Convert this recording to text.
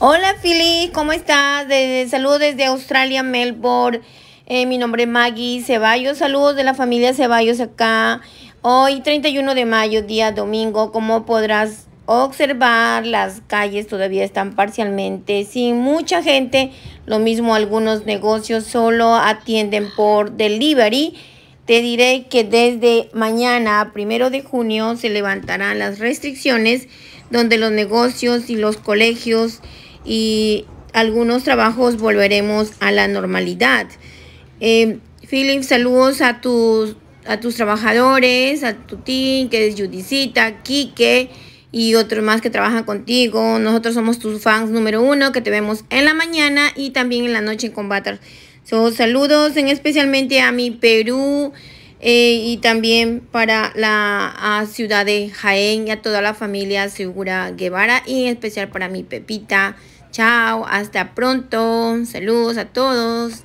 Hola Philly, ¿cómo estás? saludos desde Australia, Melbourne. Eh, mi nombre es Maggie Ceballos. Saludos de la familia Ceballos acá. Hoy 31 de mayo, día domingo, como podrás observar, las calles todavía están parcialmente sin mucha gente. Lo mismo algunos negocios solo atienden por delivery. Te diré que desde mañana, primero de junio, se levantarán las restricciones donde los negocios y los colegios y algunos trabajos volveremos a la normalidad. Eh, Philip, saludos a tus, a tus trabajadores, a tu team, que es Judicita, Quique y otros más que trabajan contigo. Nosotros somos tus fans número uno, que te vemos en la mañana y también en la noche en combate. So, saludos en especialmente a mi Perú eh, y también para la ciudad de Jaén y a toda la familia Segura Guevara y en especial para mi Pepita. Chao, hasta pronto. Saludos a todos.